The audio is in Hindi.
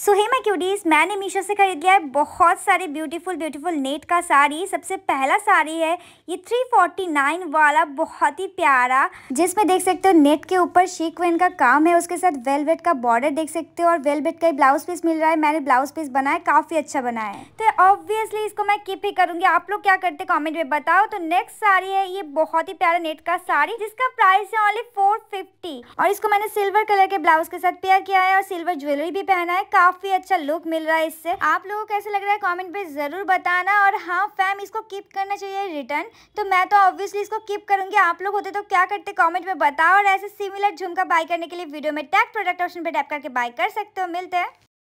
सो हे माई क्यूडीज़ मैंने मीशो से खरीद लिया है बहुत सारे ब्यूटीफुल ब्यूटीफुल नेट का साड़ी सबसे पहला साड़ी है ये 349 वाला बहुत ही प्यारा जिसमें देख सकते हो नेट के ऊपर शीकवेन का काम है उसके साथ वेलवेट का बॉर्डर देख सकते हो और वेलवेट का ही ब्लाउज पीस मिल रहा है मैंने ब्लाउज पीस बनाया काफ़ी अच्छा बनाया है तो ऑब्वियसली इसको मैं कीप ही करूँगी आप लोग क्या करते कॉमेंट में बताओ तो नेक्स्ट साड़ी है ये बहुत ही प्यारा नेट का साड़ी जिसका प्राइस है ओनली फोर फिफ्टी और इसको मैंने सिल्वर कलर के ब्लाउज के साथ पेयर किया है और सिल्वर ज्वेलरी भी पहना है काफी अच्छा लुक मिल रहा है इससे आप लोगों को कैसे लग रहा है कॉमेंट में जरूर बताना और हाँ फैम इसको कीप करना चाहिए रिटर्न तो मैं तो ऑब्वियसली इसको कीप करूंगी आप लोग होते तो क्या करते कॉमेंट में बताओ और ऐसे सिमिलर झुमका बाय करने के लिए वीडियो में टैक्ट प्रोडक्ट ऑप्शन पर टैप करके बाय कर सकते हो मिलते हैं